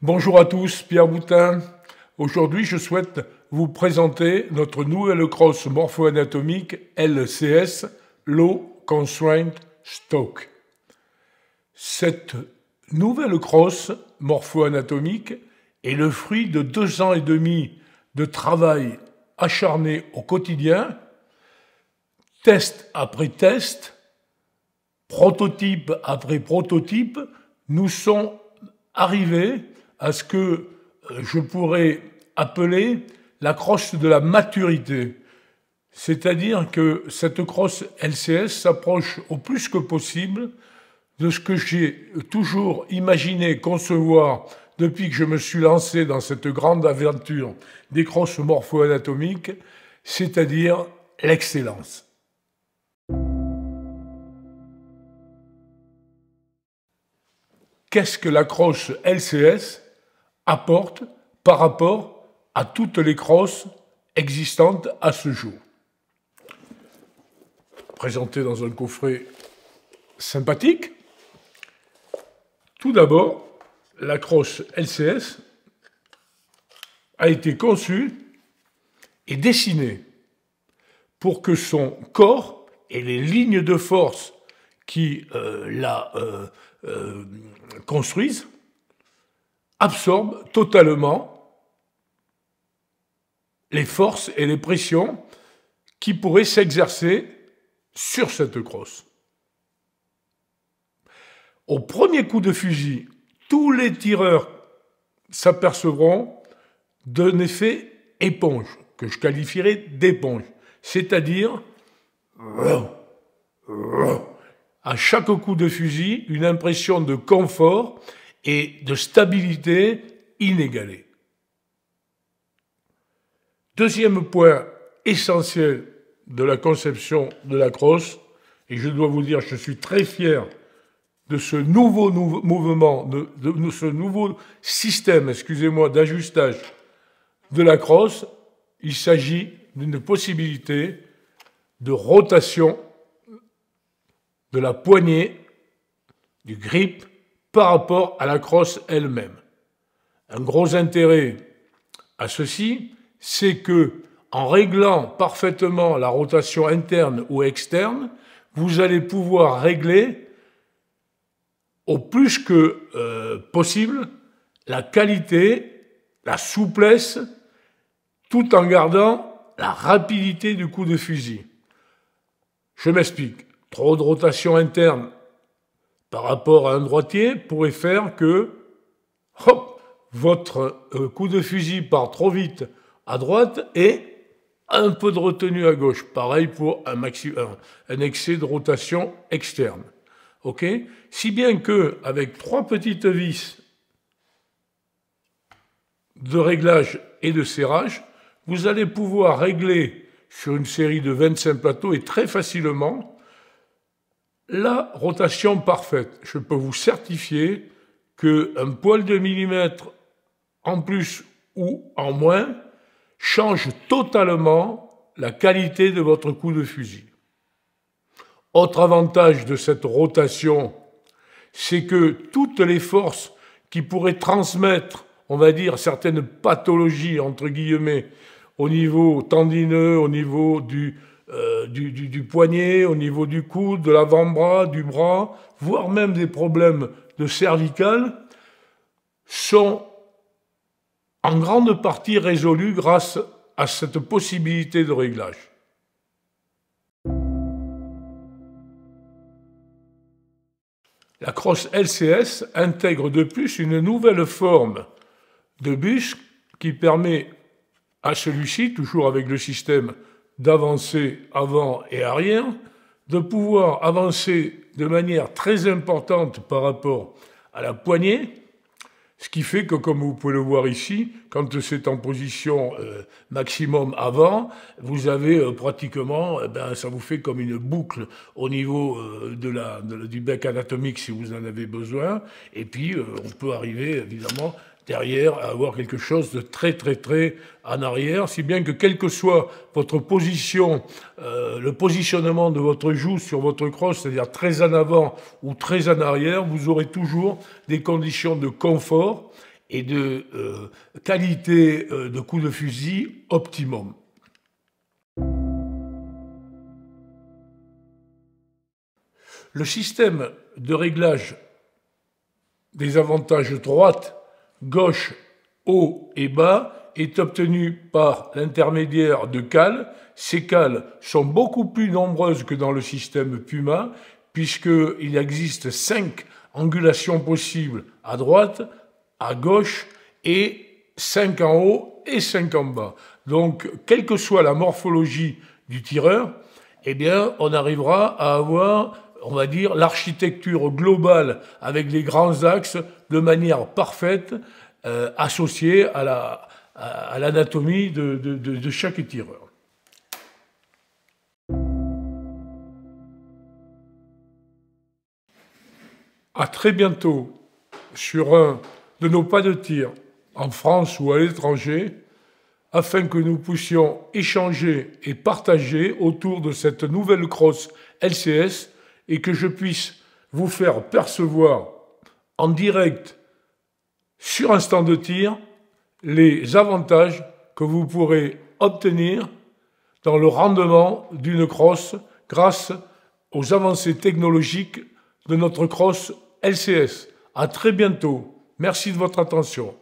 Bonjour à tous, Pierre Boutin. Aujourd'hui, je souhaite vous présenter notre nouvelle crosse morpho-anatomique LCS, Low Constraint Stock. Cette nouvelle crosse morpho-anatomique est le fruit de deux ans et demi de travail acharné au quotidien, test après test, prototype après prototype, nous sommes arrivés à ce que euh, je pourrais appeler la crosse de la maturité. C'est-à-dire que cette crosse LCS s'approche au plus que possible de ce que j'ai toujours imaginé concevoir depuis que je me suis lancé dans cette grande aventure des crosses morpho-anatomiques, c'est-à-dire l'excellence. Qu'est-ce que la crosse LCS apporte par rapport à toutes les crosses existantes à ce jour. Présenté dans un coffret sympathique, tout d'abord, la crosse LCS a été conçue et dessinée pour que son corps et les lignes de force qui euh, la euh, euh, construisent absorbe totalement les forces et les pressions qui pourraient s'exercer sur cette crosse. Au premier coup de fusil, tous les tireurs s'apercevront d'un effet éponge, que je qualifierais d'éponge, c'est-à-dire à chaque coup de fusil une impression de confort et de stabilité inégalée. Deuxième point essentiel de la conception de la crosse, et je dois vous dire, je suis très fier de ce nouveau, mouvement, de, ce nouveau système, excusez-moi, d'ajustage de la crosse. Il s'agit d'une possibilité de rotation de la poignée, du grip par rapport à la crosse elle-même. Un gros intérêt à ceci, c'est que en réglant parfaitement la rotation interne ou externe, vous allez pouvoir régler au plus que euh, possible la qualité, la souplesse, tout en gardant la rapidité du coup de fusil. Je m'explique. Trop de rotation interne par rapport à un droitier pourrait faire que votre euh, coup de fusil part trop vite à droite et un peu de retenue à gauche. Pareil pour un, un, excès de rotation externe. OK Si bien que avec trois petites vis de réglage et de serrage, vous allez pouvoir régler sur une série de 25 plateaux et très facilement la rotation parfaite. Je peux vous certifier que un poil de millimètre en plus ou en moins change totalement la qualité de votre coup de fusil. Autre avantage de cette rotation, c'est que toutes les forces qui pourraient transmettre, on va dire, certaines pathologies, entre guillemets, au niveau tendineux, au niveau du, euh, du, poignet, au niveau du coude, de l'avant-bras, du bras, voire même des problèmes de cervicales, sont en grande partie résolus grâce à cette possibilité de réglage. La crosse LCS intègre de plus une nouvelle forme de bus qui permet à celui-ci, toujours avec le système d'avancer avant et arrière, de pouvoir avancer de manière très importante par rapport à la poignée, ce qui fait que, comme vous pouvez le voir ici, quand c'est en position euh, maximum avant, vous avez euh, pratiquement, euh, ben, ça vous fait comme une boucle au niveau de la, du bec anatomique si vous en avez besoin. Et puis, on peut arriver évidemment derrière, à avoir quelque chose de très très très en arrière, si bien que quelle que soit votre position, euh, le positionnement de votre joue sur votre crosse, c'est-à-dire très en avant ou très en arrière, vous aurez toujours des conditions de confort et de euh, qualité euh, de coup de fusil optimum. Le système de réglage des avantages droites gauche haut et bas est obtenu par l'intermédiaire de cales. Ces cales sont beaucoup plus nombreuses que dans le système Puma, puisqu'il existe cinq angulations possibles à droite, à gauche et cinq en haut et cinq en bas. Donc, quelle que soit la morphologie du tireur, eh bien, on arrivera à avoir on va dire, l'architecture globale avec les grands axes de manière parfaite, euh, associée à l'anatomie de, de, chaque tireur. À très bientôt sur un de nos pas de tir en France ou à l'étranger, afin que nous puissions échanger et partager autour de cette nouvelle crosse LCS et que je puisse vous faire percevoir en direct sur un stand de tir les avantages que vous pourrez obtenir dans le rendement d'une crosse grâce aux avancées technologiques de notre crosse LCS. À très bientôt. Merci de votre attention.